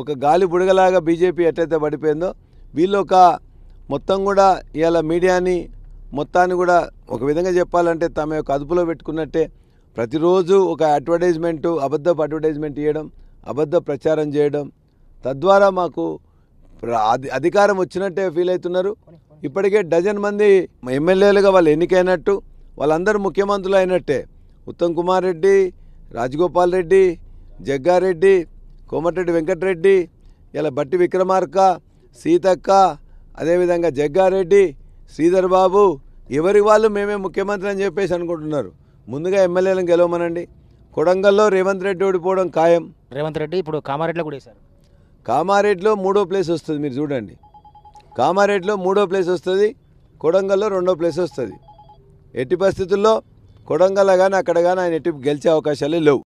ఒక గాలి బుడగలాగా బీజేపీ ఎట్టయితే పడిపోయిందో వీళ్ళు ఒక మొత్తం కూడా ఇవాళ మీడియాని మొత్తాన్ని కూడా ఒక విధంగా చెప్పాలంటే తమ యొక్క అదుపులో పెట్టుకున్నట్టే ప్రతిరోజు ఒక అడ్వర్టైజ్మెంటు అబద్ధపు అడ్వర్టైజ్మెంట్ ఇవ్వడం అబద్ధ ప్రచారం చేయడం తద్వారా మాకు అధికారం వచ్చినట్టే ఫీల్ అవుతున్నారు ఇప్పటికే డజన్ మంది ఎమ్మెల్యేలుగా వాళ్ళు ఎన్నికైనట్టు వాళ్ళందరూ ముఖ్యమంత్రులు అయినట్టే ఉత్తమ్ కుమార్ రెడ్డి రాజగోపాల్ రెడ్డి జగ్గారెడ్డి కోమటిరెడ్డి వెంకటరెడ్డి ఇలా బట్టి విక్రమార్క సీతక్క అదేవిధంగా జగ్గారెడ్డి శ్రీధర్ బాబు ఎవరి వాళ్ళు మేమే ముఖ్యమంత్రి అని చెప్పేసి అనుకుంటున్నారు ముందుగా ఎమ్మెల్యేలను గెలవమనండి కొడంగల్లో రేవంత్ రెడ్డి ఓడిపోవడం ఖాయం రేవంత్ రెడ్డి ఇప్పుడు కామారెడ్డిలో కూడా వేశారు కామారెడ్డిలో మూడో ప్లేస్ వస్తుంది మీరు చూడండి కామారెడ్డిలో మూడో ప్లేస్ వస్తుంది కొడంగల్లో రెండో ప్లేస్ వస్తుంది ఎట్టి పరిస్థితుల్లో కొడంగల్ కానీ అక్కడ కానీ ఆయన ఎట్టి గెలిచే అవకాశాలే లేవు